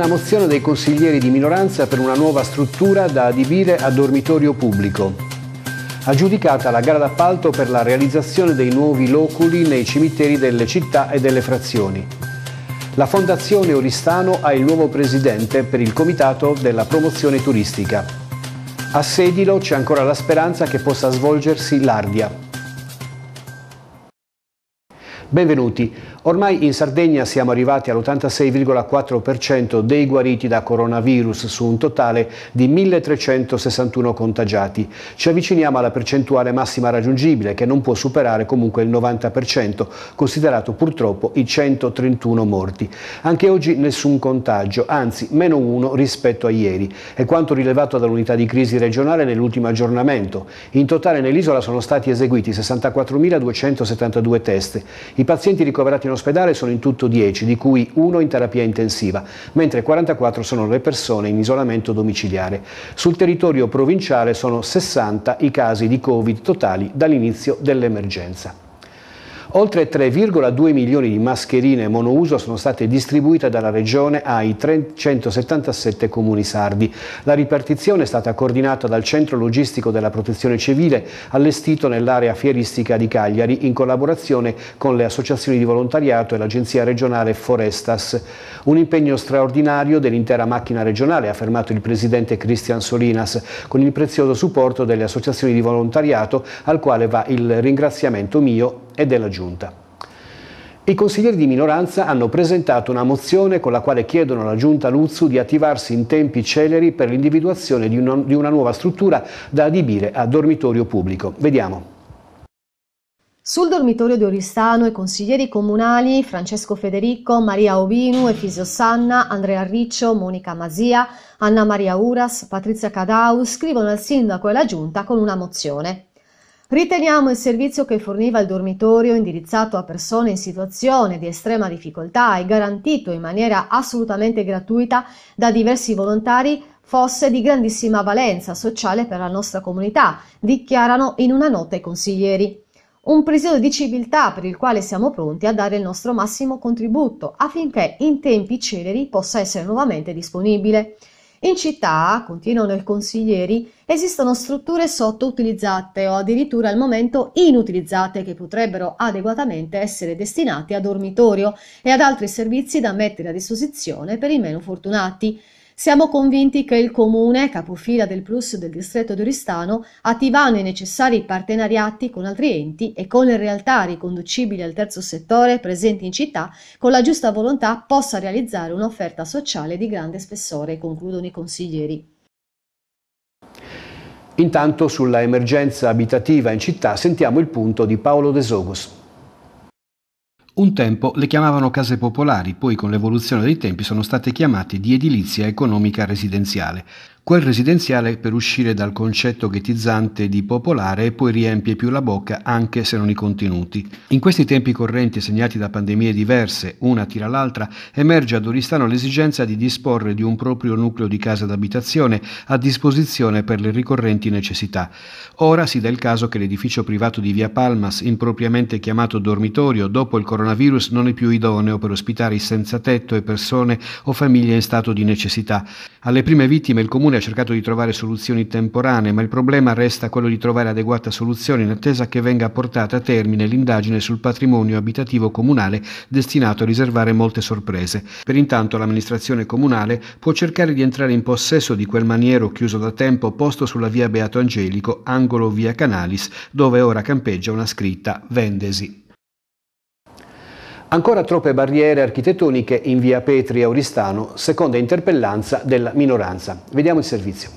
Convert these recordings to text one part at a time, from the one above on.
una mozione dei consiglieri di minoranza per una nuova struttura da adibire a dormitorio pubblico. Aggiudicata la gara d'appalto per la realizzazione dei nuovi loculi nei cimiteri delle città e delle frazioni. La Fondazione Oristano ha il nuovo presidente per il Comitato della Promozione Turistica. A Sedilo c'è ancora la speranza che possa svolgersi l'Ardia. Benvenuti. Ormai in Sardegna siamo arrivati all'86,4% dei guariti da coronavirus su un totale di 1.361 contagiati. Ci avviciniamo alla percentuale massima raggiungibile che non può superare comunque il 90%, considerato purtroppo i 131 morti. Anche oggi nessun contagio, anzi meno uno rispetto a ieri. È quanto rilevato dall'unità di crisi regionale nell'ultimo aggiornamento. In totale nell'isola sono stati eseguiti 64.272 test. I pazienti ricoverati in in ospedale sono in tutto 10, di cui uno in terapia intensiva, mentre 44 sono le persone in isolamento domiciliare. Sul territorio provinciale sono 60 i casi di Covid totali dall'inizio dell'emergenza. Oltre 3,2 milioni di mascherine monouso sono state distribuite dalla Regione ai 377 comuni sardi. La ripartizione è stata coordinata dal Centro Logistico della Protezione Civile, allestito nell'area fieristica di Cagliari, in collaborazione con le associazioni di volontariato e l'Agenzia regionale Forestas. Un impegno straordinario dell'intera macchina regionale, ha affermato il Presidente Cristian Solinas, con il prezioso supporto delle associazioni di volontariato, al quale va il ringraziamento mio e della Giunta. I consiglieri di minoranza hanno presentato una mozione con la quale chiedono alla Giunta Luzzu di attivarsi in tempi celeri per l'individuazione di di una nuova struttura da adibire a dormitorio pubblico. Vediamo. Sul dormitorio di Oristano i consiglieri comunali Francesco Federico, Maria Ovinu, Efisio Sanna, Andrea Riccio, Monica Masia, Anna Maria Uras, Patrizia Cadau scrivono al sindaco e alla giunta con una mozione. Riteniamo il servizio che forniva il dormitorio indirizzato a persone in situazione di estrema difficoltà e garantito in maniera assolutamente gratuita da diversi volontari fosse di grandissima valenza sociale per la nostra comunità, dichiarano in una nota i consiglieri. Un presidio di civiltà per il quale siamo pronti a dare il nostro massimo contributo affinché in tempi celeri possa essere nuovamente disponibile. In città, continuano i consiglieri, esistono strutture sottoutilizzate o addirittura al momento inutilizzate che potrebbero adeguatamente essere destinate a dormitorio e ad altri servizi da mettere a disposizione per i meno fortunati. Siamo convinti che il Comune, capofila del plus del distretto di Oristano, attivando i necessari partenariati con altri enti e con le realtà riconducibili al terzo settore presenti in città, con la giusta volontà possa realizzare un'offerta sociale di grande spessore, concludono i consiglieri. Intanto sulla emergenza abitativa in città sentiamo il punto di Paolo De Desogos. Un tempo le chiamavano case popolari, poi con l'evoluzione dei tempi sono state chiamate di edilizia economica residenziale. Quel residenziale per uscire dal concetto ghettizzante di popolare e poi riempie più la bocca anche se non i contenuti. In questi tempi correnti segnati da pandemie diverse, una tira l'altra, emerge ad Oristano l'esigenza di disporre di un proprio nucleo di casa d'abitazione a disposizione per le ricorrenti necessità. Ora si dà il caso che l'edificio privato di Via Palmas, impropriamente chiamato dormitorio, dopo il coronavirus non è più idoneo per ospitare i senza tetto e persone o famiglie in stato di necessità. Alle prime vittime il comune Comune ha cercato di trovare soluzioni temporanee, ma il problema resta quello di trovare adeguata soluzione in attesa che venga portata a termine l'indagine sul patrimonio abitativo comunale destinato a riservare molte sorprese. Per intanto l'amministrazione comunale può cercare di entrare in possesso di quel maniero chiuso da tempo posto sulla via Beato Angelico, angolo via Canalis, dove ora campeggia una scritta Vendesi. Ancora troppe barriere architettoniche in via Petri Auristano, seconda interpellanza della minoranza. Vediamo il servizio.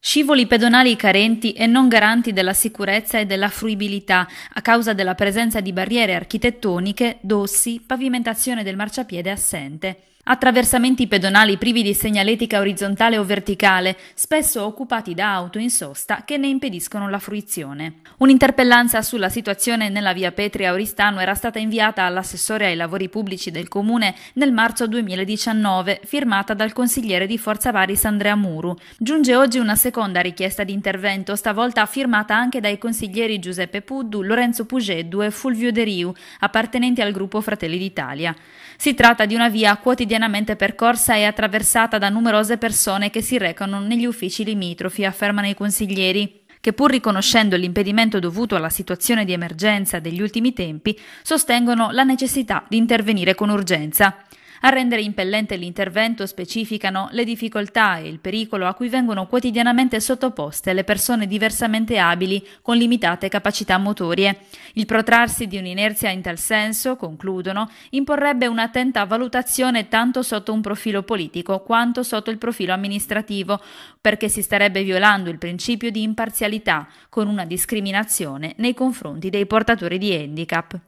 Scivoli pedonali carenti e non garanti della sicurezza e della fruibilità a causa della presenza di barriere architettoniche, dossi, pavimentazione del marciapiede assente. Attraversamenti pedonali privi di segnaletica orizzontale o verticale, spesso occupati da auto in sosta che ne impediscono la fruizione. Un'interpellanza sulla situazione nella via Petri Oristano era stata inviata all'assessore ai lavori pubblici del comune nel marzo 2019, firmata dal consigliere di Forza Varis Andrea Muru. Giunge oggi una seconda richiesta di intervento, stavolta firmata anche dai consiglieri Giuseppe Puddu, Lorenzo Pugeddu e Fulvio De Riu, appartenenti al gruppo Fratelli d'Italia. Si tratta di una via quotidianamente percorsa e attraversata da numerose persone che si recano negli uffici limitrofi, affermano i consiglieri che pur riconoscendo l'impedimento dovuto alla situazione di emergenza degli ultimi tempi, sostengono la necessità di intervenire con urgenza. A rendere impellente l'intervento specificano le difficoltà e il pericolo a cui vengono quotidianamente sottoposte le persone diversamente abili con limitate capacità motorie. Il protrarsi di un'inerzia in tal senso, concludono, imporrebbe un'attenta valutazione tanto sotto un profilo politico quanto sotto il profilo amministrativo, perché si starebbe violando il principio di imparzialità con una discriminazione nei confronti dei portatori di handicap.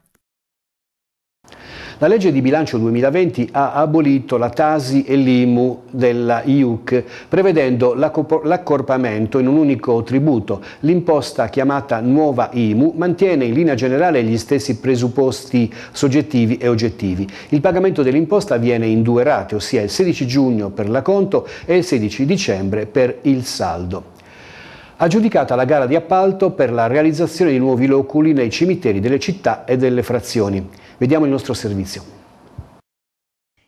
La legge di bilancio 2020 ha abolito la Tasi e l'IMU della IUC, prevedendo l'accorpamento in un unico tributo. L'imposta chiamata nuova IMU mantiene in linea generale gli stessi presupposti soggettivi e oggettivi. Il pagamento dell'imposta avviene in due rate, ossia il 16 giugno per l'acconto e il 16 dicembre per il saldo aggiudicata la gara di appalto per la realizzazione di nuovi loculi nei cimiteri delle città e delle frazioni. Vediamo il nostro servizio.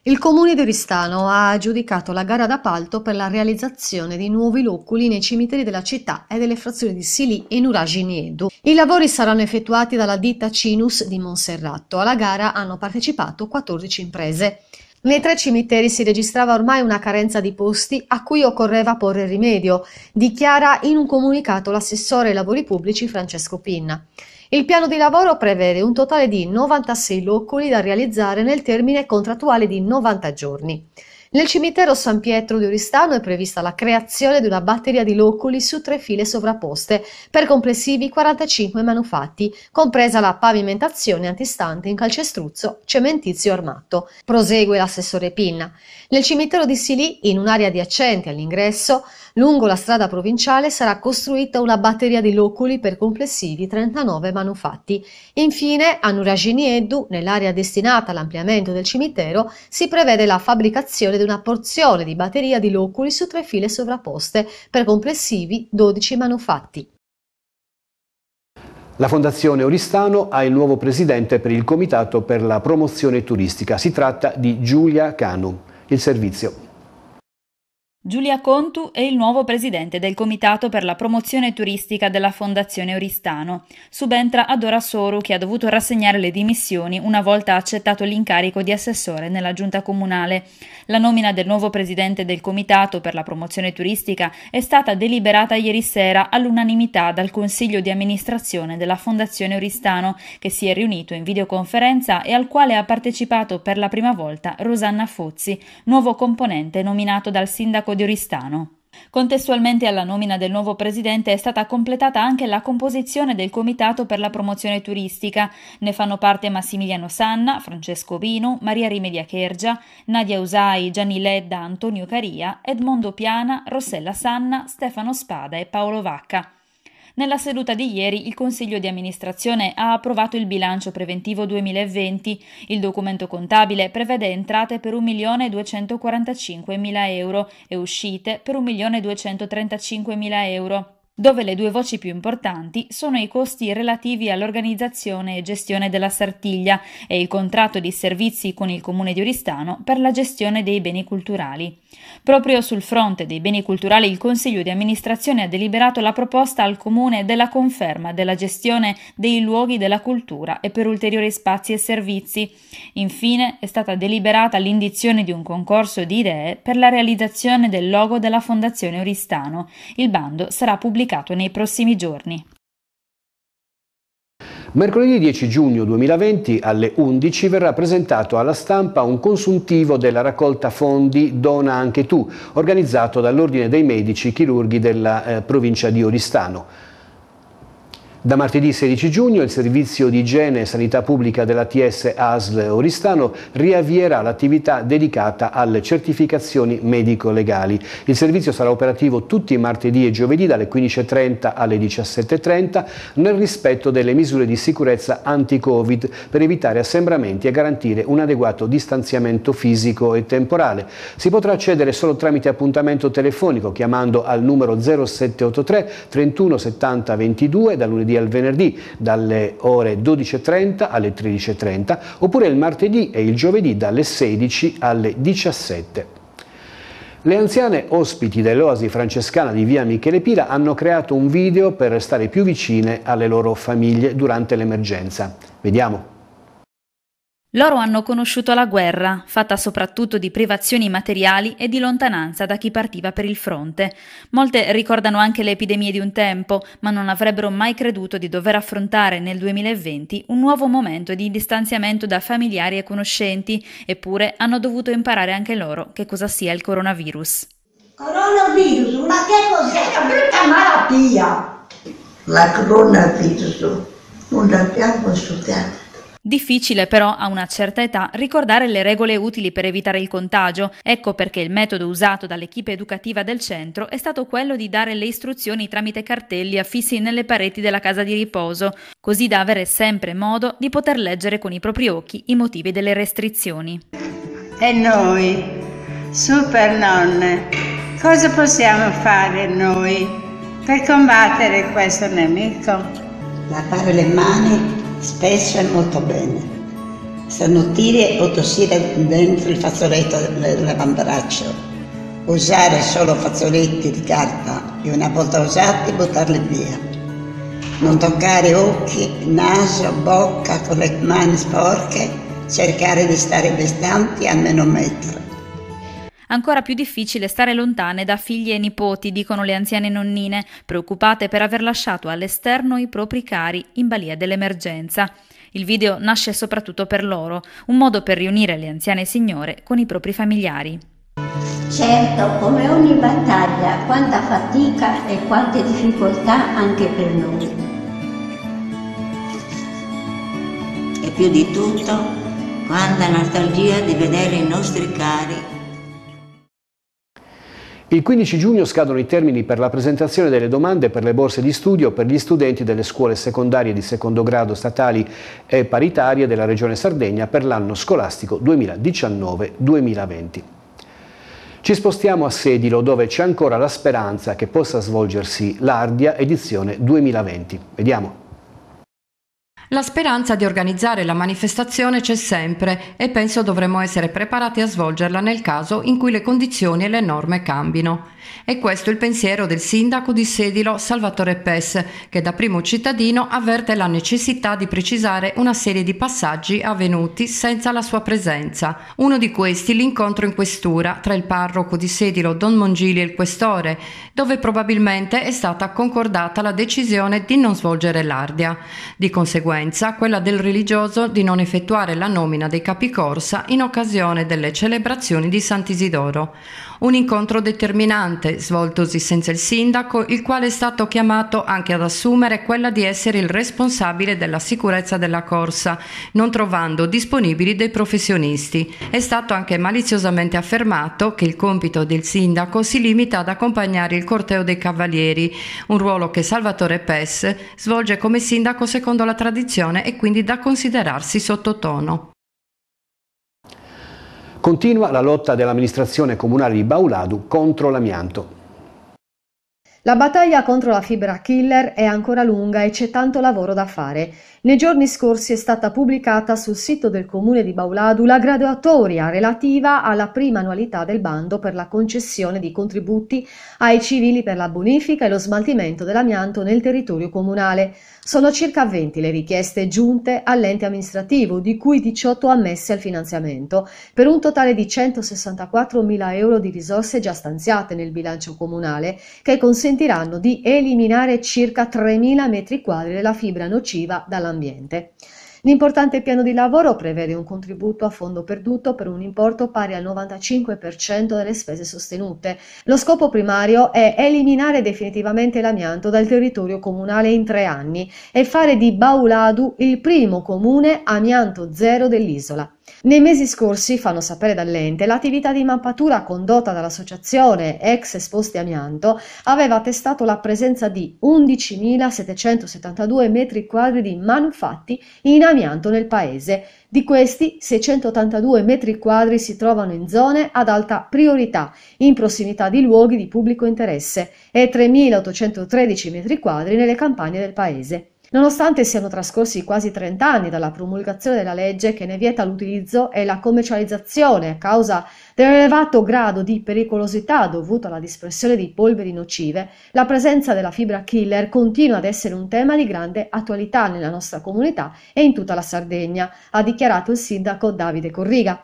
Il comune di Oristano ha aggiudicato la gara d'appalto per la realizzazione di nuovi loculi nei cimiteri della città e delle frazioni di Sili e Nuraginiedu. I lavori saranno effettuati dalla ditta Cinus di Monserrato. Alla gara hanno partecipato 14 imprese. Nei tre cimiteri si registrava ormai una carenza di posti a cui occorreva porre rimedio, dichiara in un comunicato l'assessore ai lavori pubblici Francesco Pinna. Il piano di lavoro prevede un totale di 96 loculi da realizzare nel termine contrattuale di 90 giorni. Nel cimitero San Pietro di Oristano è prevista la creazione di una batteria di loculi su tre file sovrapposte per complessivi 45 manufatti, compresa la pavimentazione antistante in calcestruzzo cementizio armato. Prosegue l'assessore Pinna. Nel cimitero di Silì, in un'area adiacente all'ingresso, Lungo la strada provinciale sarà costruita una batteria di loculi per complessivi 39 manufatti. Infine, a Nuragini-Eddu, nell'area destinata all'ampliamento del cimitero, si prevede la fabbricazione di una porzione di batteria di loculi su tre file sovrapposte per complessivi 12 manufatti. La Fondazione Oristano ha il nuovo presidente per il Comitato per la promozione turistica. Si tratta di Giulia Canu. Il servizio. Giulia Contu è il nuovo presidente del Comitato per la promozione turistica della Fondazione Oristano. Subentra Adora Soru che ha dovuto rassegnare le dimissioni una volta accettato l'incarico di assessore nella giunta comunale. La nomina del nuovo presidente del Comitato per la promozione turistica è stata deliberata ieri sera all'unanimità dal Consiglio di amministrazione della Fondazione Oristano, che si è riunito in videoconferenza e al quale ha partecipato per la prima volta Rosanna Fozzi, nuovo componente nominato dal sindaco sindaco di Oristano. Contestualmente alla nomina del nuovo presidente è stata completata anche la composizione del Comitato per la promozione turistica. Ne fanno parte Massimiliano Sanna, Francesco Vino, Maria Rimedia Chergia, Nadia Usai, Gianni Ledda, Antonio Caria, Edmondo Piana, Rossella Sanna, Stefano Spada e Paolo Vacca. Nella seduta di ieri il Consiglio di amministrazione ha approvato il bilancio preventivo 2020. Il documento contabile prevede entrate per 1.245.000 euro e uscite per 1.235.000 euro dove le due voci più importanti sono i costi relativi all'organizzazione e gestione della Sartiglia e il contratto di servizi con il comune di Oristano per la gestione dei beni culturali. Proprio sul fronte dei beni culturali il Consiglio di amministrazione ha deliberato la proposta al comune della conferma della gestione dei luoghi della cultura e per ulteriori spazi e servizi. Infine è stata deliberata l'indizione di un concorso di idee per la realizzazione del logo della Fondazione Oristano. Il bando sarà pubblicato pubblicato nei prossimi giorni. Mercoledì 10 giugno 2020 alle 11 verrà presentato alla stampa un consuntivo della raccolta fondi Dona anche tu, organizzato dall'Ordine dei Medici Chirurghi della eh, provincia di Oristano. Da martedì 16 giugno il servizio di igiene e sanità pubblica dell'ATS ASL Oristano riavvierà l'attività dedicata alle certificazioni medico-legali. Il servizio sarà operativo tutti i martedì e giovedì dalle 15.30 alle 17.30 nel rispetto delle misure di sicurezza anti-Covid per evitare assembramenti e garantire un adeguato distanziamento fisico e temporale. Si potrà accedere solo tramite appuntamento telefonico chiamando al numero 0783 31 70 22 da lunedì giovedì al venerdì dalle ore 12.30 alle 13.30 oppure il martedì e il giovedì dalle 16 alle 17. Le anziane ospiti dell'Oasi francescana di via Michele Pira hanno creato un video per restare più vicine alle loro famiglie durante l'emergenza. Vediamo. Loro hanno conosciuto la guerra, fatta soprattutto di privazioni materiali e di lontananza da chi partiva per il fronte. Molte ricordano anche le epidemie di un tempo, ma non avrebbero mai creduto di dover affrontare nel 2020 un nuovo momento di distanziamento da familiari e conoscenti, eppure hanno dovuto imparare anche loro che cosa sia il coronavirus. Coronavirus, ma che cos'è? Una brutta malattia! La coronavirus, una non l'abbiamo studiata Difficile però a una certa età ricordare le regole utili per evitare il contagio, ecco perché il metodo usato dall'equipe educativa del centro è stato quello di dare le istruzioni tramite cartelli affissi nelle pareti della casa di riposo, così da avere sempre modo di poter leggere con i propri occhi i motivi delle restrizioni. E noi, super nonne, cosa possiamo fare noi per combattere questo nemico? Lavare le mani spesso e molto bene. Starnutire o tossire dentro il fazzoletto dell'avambraccio. Usare solo fazzoletti di carta e una volta usati buttarli via. Non toccare occhi, naso, bocca con le mani sporche. Cercare di stare distanti almeno un metro. Ancora più difficile stare lontane da figli e nipoti, dicono le anziane nonnine, preoccupate per aver lasciato all'esterno i propri cari in balia dell'emergenza. Il video nasce soprattutto per loro, un modo per riunire le anziane signore con i propri familiari. Certo, come ogni battaglia, quanta fatica e quante difficoltà anche per noi. E più di tutto, quanta nostalgia di vedere i nostri cari il 15 giugno scadono i termini per la presentazione delle domande per le borse di studio per gli studenti delle scuole secondarie di secondo grado statali e paritarie della Regione Sardegna per l'anno scolastico 2019-2020. Ci spostiamo a Sedilo dove c'è ancora la speranza che possa svolgersi l'Ardia edizione 2020. Vediamo. La speranza di organizzare la manifestazione c'è sempre e penso dovremmo essere preparati a svolgerla nel caso in cui le condizioni e le norme cambino. E questo è il pensiero del sindaco di Sedilo Salvatore Pes, che da primo cittadino avverte la necessità di precisare una serie di passaggi avvenuti senza la sua presenza. Uno di questi l'incontro in questura tra il parroco di Sedilo Don Mongili e il questore, dove probabilmente è stata concordata la decisione di non svolgere l'ardia. Di conseguenza conseguenza quella del religioso di non effettuare la nomina dei capicorsa in occasione delle celebrazioni di Sant'Isidoro. Un incontro determinante, svoltosi senza il sindaco, il quale è stato chiamato anche ad assumere quella di essere il responsabile della sicurezza della corsa, non trovando disponibili dei professionisti. È stato anche maliziosamente affermato che il compito del sindaco si limita ad accompagnare il corteo dei cavalieri, un ruolo che Salvatore Pes svolge come sindaco secondo la tradizione e quindi da considerarsi sottotono. Continua la lotta dell'amministrazione comunale di Bauladu contro l'amianto. La battaglia contro la fibra killer è ancora lunga e c'è tanto lavoro da fare. Nei giorni scorsi è stata pubblicata sul sito del comune di Bauladu la graduatoria relativa alla prima annualità del bando per la concessione di contributi ai civili per la bonifica e lo smaltimento dell'amianto nel territorio comunale. Sono circa 20 le richieste giunte all'ente amministrativo, di cui 18 ammesse al finanziamento, per un totale di 164 mila euro di risorse già stanziate nel bilancio comunale, che consente consentiranno di eliminare circa 3.000 metri quadri della fibra nociva dall'ambiente. L'importante piano di lavoro prevede un contributo a fondo perduto per un importo pari al 95% delle spese sostenute. Lo scopo primario è eliminare definitivamente l'amianto dal territorio comunale in tre anni e fare di Bauladu il primo comune amianto zero dell'isola. Nei mesi scorsi, fanno sapere dall'ente, l'attività di mappatura condotta dall'associazione ex esposti amianto aveva attestato la presenza di 11.772 metri quadri di manufatti in amianto nel paese. Di questi, 682 metri quadri si trovano in zone ad alta priorità, in prossimità di luoghi di pubblico interesse, e 3.813 metri quadri nelle campagne del paese nonostante siano trascorsi quasi 30 anni dalla promulgazione della legge che ne vieta l'utilizzo e la commercializzazione a causa dell'elevato grado di pericolosità dovuto alla dispersione di polveri nocive, la presenza della fibra killer continua ad essere un tema di grande attualità nella nostra comunità e in tutta la Sardegna, ha dichiarato il sindaco Davide Corriga.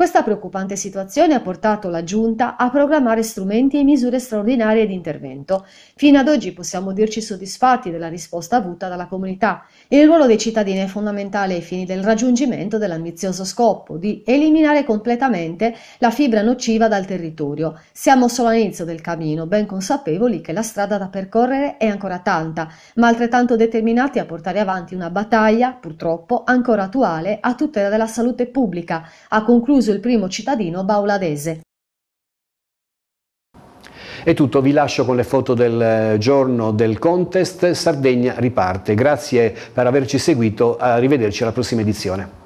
Questa preoccupante situazione ha portato la Giunta a programmare strumenti e misure straordinarie di intervento. Fino ad oggi possiamo dirci soddisfatti della risposta avuta dalla comunità. Il ruolo dei cittadini è fondamentale ai fini del raggiungimento dell'ambizioso scopo di eliminare completamente la fibra nociva dal territorio. Siamo solo all'inizio del cammino, ben consapevoli che la strada da percorrere è ancora tanta, ma altrettanto determinati a portare avanti una battaglia, purtroppo, ancora attuale a tutela della salute pubblica. Ha concluso ucciso il primo cittadino bauladese. È tutto, vi lascio con le foto del eh, giorno del contest. Sardegna riparte. Grazie per averci seguito, arrivederci alla prossima edizione.